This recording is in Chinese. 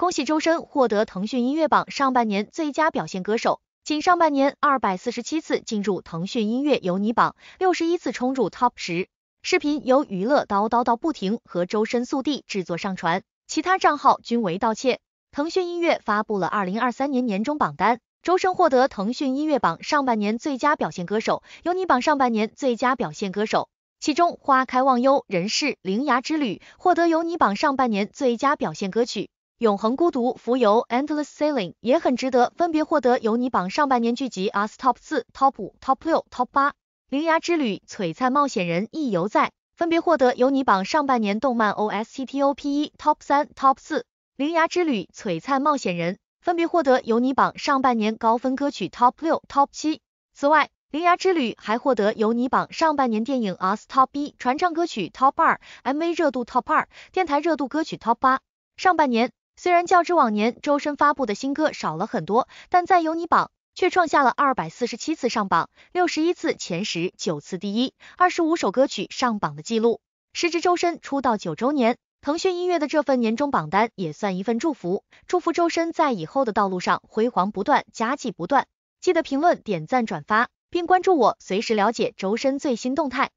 恭喜周深获得腾讯音乐榜上半年最佳表现歌手，仅上半年二百四十七次进入腾讯音乐有你榜，六十一次冲入 TOP 十。视频由娱乐叨叨叨不停和周深速递制作上传，其他账号均为盗窃。腾讯音乐发布了二零二三年年终榜单，周深获得腾讯音乐榜上半年最佳表现歌手，有你榜上半年最佳表现歌手。其中《花开忘忧》《人世》《灵牙之旅》获得有你榜上半年最佳表现歌曲。《永恒孤独》《浮游》《Endless Sailing》也很值得，分别获得尤尼榜上半年剧集 US Top 四、Top 五、Top 六、Top 八。《灵牙之旅》《璀璨冒险人》亦犹在，分别获得尤尼榜上半年动漫 OST Top 一、Top 三、Top 四。《灵牙之旅》《璀璨冒险人》分别获得尤尼榜上半年高分歌曲 Top 六、Top 七。此外，《灵牙之旅》还获得尤尼榜上半年电影 US Top 一、传唱歌曲 Top 二、MV 热度 Top 二、电台热度歌曲 Top 八。上半年。虽然较之往年，周深发布的新歌少了很多，但在有你榜却创下了二百四十七次上榜，六十一次前十，九次第一，二十五首歌曲上榜的记录。时值周深出道九周年，腾讯音乐的这份年终榜单也算一份祝福，祝福周深在以后的道路上辉煌不断，佳绩不断。记得评论、点赞、转发，并关注我，随时了解周深最新动态。